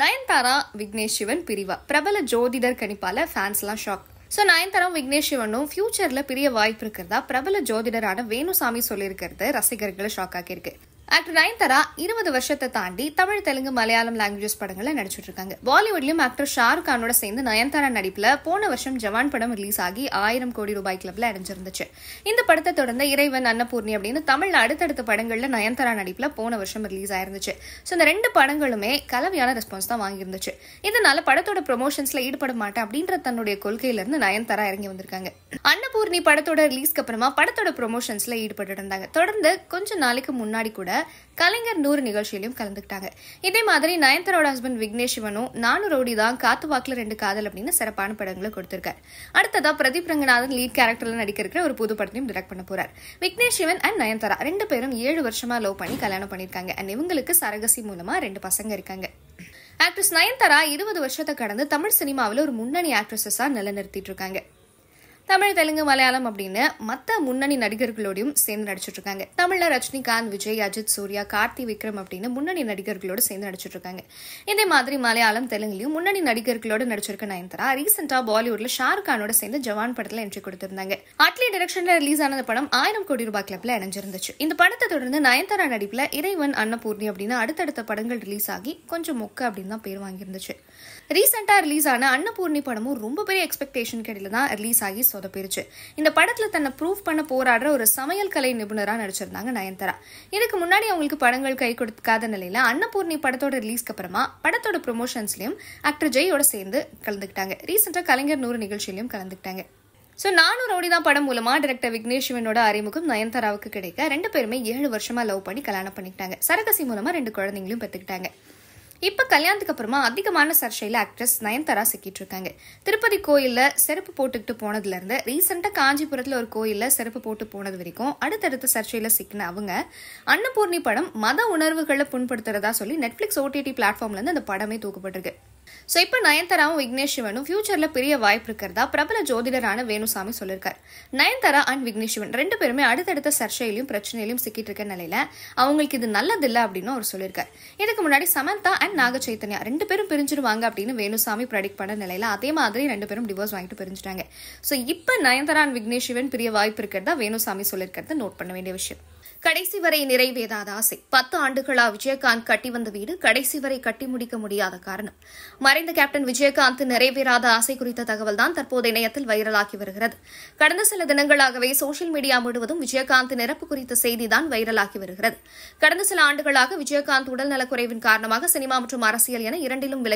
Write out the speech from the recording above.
நயன்தாரா விக்னேஷ் சிவன் பிரிவா பிரபல ஜோதிடர் கணிப்பால ஃபேன்ஸ்லாம் ஷாக் ஸோ நயன்தாரா விக்னேஷ் சிவனும் ஃபியூச்சரில் பிரிய வாய்ப்பு இருக்கிறதா பிரபல ஜோதிடரான வேணுசாமி சொல்லியிருக்கிறது ரசிகர்களை ஷாக் ஆக்கியிருக்கு ஆக்டர் நயன்தாரா இருபது வருஷத்தை தாண்டி தமிழ் தெலுங்கு மலையாளம் லாங்குவேஜஸ் படங்களில் நடிச்சுட்டு இருக்காங்க பாலிவுட்லயும் ஆக்டர் ஷாருக் கானோட சேர்ந்து நயன்தாரா நடிப்புல போன வருஷம் ஜவான் படம் ரிலீஸ் ஆகி ஆயிரம் கோடி ரூபாய் கிளப்ல அடைஞ்சிருந்துச்சு இந்த படத்தை தொடர்ந்து இறைவன் அன்னபூர்ணி அப்படின்னு தமிழ்ல அடுத்தடுத்த படங்கள்ல நயன்தாரா நடிப்புல போன வருஷம் ரிலீஸ் ஆயிருந்துச்சு ஸோ இந்த ரெண்டு படங்களுமே கலவையான ரெஸ்பான்ஸ் தான் வாங்கியிருந்துச்சு இதனால படத்தோட ப்ரொமோஷன்ஸ்ல ஈடுபட மாட்டேன் அப்படின்ற தன்னுடைய கொள்கையில இருந்து நயன்தாரா இறங்கி வந்திருக்காங்க அன்னபூர்ணி படத்தோட ரிலீஸ்க்கு அப்புறமா படத்தோட ப்ரொமோஷன்ஸ்ல ஈடுபட்டு இருந்தாங்க தொடர்ந்து கொஞ்சம் நாளைக்கு முன்னாடி கூட கலைஞர் நூறு நிகழ்ச்சியிலையும் கலந்துக்கிட்டாங்க இதே மாதிரி நயன்தாரோட ஹஸ்பண்ட் விக்னேஷ் சிவனும் நானு ரவுடி தான் காத்து வாக்கில் ரெண்டு காதல் அப்படின்னு சிறப்பான படங்களை கொடுத்திருக்காரு அடுத்ததா பிரதீப் ரங்கநாதன் லீட் கேரக்டர்ல நடிக்க இருக்கிற ஒரு புது படத்தையும் டிரெக்ட் பண்ண போறார் விக்னேஷ் சிவன் அண்ட் நயன்தாரா ரெண்டு பேரும் ஏழு வருஷமா லவ் பண்ணி கல்யாணம் பண்ணிருக்காங்க அண்ட் இவங்களுக்கு சரகசி மூலமா ரெண்டு பசங்க இருக்காங்க ஆக்ட்ரஸ் நயன்தாரா இருபது வருஷத்தை கடந்து தமிழ் சினிமாவில் ஒரு முன்னணி ஆக்ட்ரஸஸாக நிலைநிறுத்திட்டு இருக்காங்க தமிழ் தெலுங்கு மலையாளம் அப்படின்னு மற்ற முன்னணி நடிகர்களோடையும் சேர்ந்து நடிச்சிட்டு இருக்காங்க தமிழ்ல ரஜினிகாந்த் விஜய் அஜித் சூர்யா கார்த்தி விக்ரம் அப்படின்னு முன்னணி நடிகர்களோடு சேர்ந்து நடிச்சிட்டு இருக்காங்க இதே மாதிரி மலையாளம் தெலுங்குலையும் முன்னணி நடிகர்களோடு நடிச்சிருக்க நயன்தாரா ரீசெண்டா பாலிவுட்ல ஷாருக் கானோட சேர்ந்து ஜவான் படத்துல என்ட்ரி கொடுத்திருந்தாங்க அட்லி டிரெக்ஷன்ல ரிலீஸ் ஆன படம் ஆயிரம் கோடி ரூபாய் கிளப்ல இணைஞ்சிருந்துச்சு இந்த படத்தை தொடர்ந்து நயன்தாரா நடிப்புல இறைவன் அன்னபூர்ணி அப்படின்னு அடுத்தடுத்த படங்கள் ரிலீஸ் ஆகி கொஞ்சம் மொக்க அப்படின்னு தான் பேர் வாங்கியிருந்துச்சு ரீசெண்டா ரிலீஸ் ஆன அன்னபூர்ணி படமும் ரொம்ப பெரிய எக்ஸ்பெக்டேஷன் கிடையில தான் ரிலீஸ் ஆகி சொதப்பிருச்சு இந்த படத்துல தன்னை ப்ரூவ் பண்ண போராடுற ஒரு சமையல் கலை நிபுணராக நடிச்சிருந்தாங்க நயன்தாரா இதுக்கு முன்னாடி அவங்களுக்கு படங்கள் கை கொடுக்காத நிலையில அன்னபூர்ணி படத்தோட ரிலீஸ்க்கு அப்புறமா படத்தோட ப்ரொமோஷன்ஸ்லயும் ஆக்டர் ஜெயோட சேர்ந்து கலந்துக்கிட்டாங்க ரீசெண்டாக கலைஞர் நூறு நிகழ்ச்சியிலையும் கலந்துக்கிட்டாங்க ஸோ நானும் ரோடிதான் படம் மூலமா டைரக்டர் விக்னேஷ் சிவனோட அறிமுகம் நயன்தாராவுக்கு கிடைக்க ரெண்டு பேருமே ஏழு வருஷமா லவ் பண்ணி கல்யாணம் பண்ணிக்கிட்டாங்க சரகசி மூலமா ரெண்டு குழந்தைங்களையும் பெற்றுக்கிட்டாங்க இப்போ கல்யாணத்துக்கு அப்புறமா அதிகமான சர்ச்சையில் ஆக்ட்ரஸ் நயன்தாரா சிக்கிட்டு இருக்காங்க திருப்பதி கோயிலில் செருப்பு போட்டுக்கிட்டு போனதுலேருந்து ரீசெண்டாக காஞ்சிபுரத்தில் ஒரு கோயிலில் செருப்பு போட்டு போனது வரைக்கும் அடுத்தடுத்த சர்ச்சையில் சிக்கின அவங்க அன்னபூர்ணி படம் மத உணர்வுகளை புண்படுத்துறதா சொல்லி நெட்ஃப்ளிக்ஸ் ஓடிடி பிளாட்ஃபார்ம்லேருந்து அந்த படமே தூக்கப்பட்டிருக்கு ஸோ இப்போ நயன்தாராவும் விக்னேஷ் சிவனும் ஃபியூச்சரில் பெரிய வாய்ப்பு இருக்கிறதா பிரபல ஜோதிடரான வேணுசாமி சொல்லியிருக்கார் நயன்தாரா அண்ட் விக்னேஷ் சிவன் ரெண்டு பேருமே அடுத்தடுத்த சர்ச்சையிலும் பிரச்சனையிலும் சிக்கிட்டு இருக்க நிலையில அவங்களுக்கு இது நல்லதில்லை அப்படின்னு அவர் சொல்லியிருக்கார் இதுக்கு முன்னாடி சமந்தா அண்ட் நாக சைத்தன்யா ரெண்டு பேரும் பிரிஞ்சிருவாங்க அப்படின்னு வேணுசாமி ப்ரெடிக்ட் பண்ண நிலையில அதே மாதிரி ரெண்டு பேரும் டிவோர்ஸ் வாங்கிட்டு பிரிஞ்சிட்டாங்க ஸோ இப்போ நயன்தாரா அண்ட் விக்னேஷ் சிவன் பெரிய வாய்ப்பு இருக்கிறதா வேணுசாமி சொல்லியிருக்கிறத நோட் பண்ண வேண்டிய விஷயம் கடைசி வரை நிறைவேறாத ஆசை பத்து ஆண்டுகளா விஜயகாந்த் கட்டி வந்த வீடு கடைசி வரை கட்டி முடிக்க முடியாத காரணம் மறைந்த கேப்டன் விஜயகாந்த் நிறைவேறாத ஆசை குறித்த தகவல் தான் தற்போது இணையத்தில் வைரலாகி வருகிறது கடந்த சில தினங்களாகவே சோசியல் மீடியா முழுவதும் விஜயகாந்த் நிரப்பு குறித்த செய்தி தான் வைரலாகி வருகிறது கடந்த சில ஆண்டுகளாக விஜயகாந்த் உடல் நலக்குறைவின் காரணமாக சினிமா மற்றும் அரசியல் என இரண்டிலும் விலகி